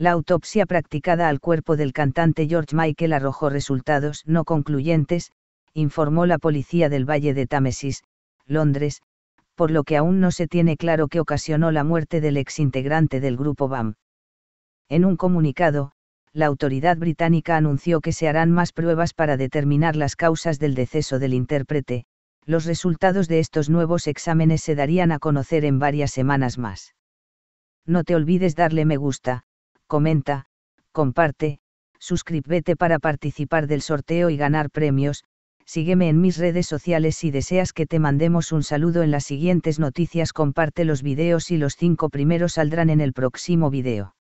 La autopsia practicada al cuerpo del cantante George Michael arrojó resultados no concluyentes, informó la policía del Valle de Támesis, Londres, por lo que aún no se tiene claro qué ocasionó la muerte del exintegrante del grupo BAM. En un comunicado, la autoridad británica anunció que se harán más pruebas para determinar las causas del deceso del intérprete, los resultados de estos nuevos exámenes se darían a conocer en varias semanas más. No te olvides darle me gusta, comenta, comparte, suscríbete para participar del sorteo y ganar premios, sígueme en mis redes sociales si deseas que te mandemos un saludo en las siguientes noticias comparte los videos y los cinco primeros saldrán en el próximo video.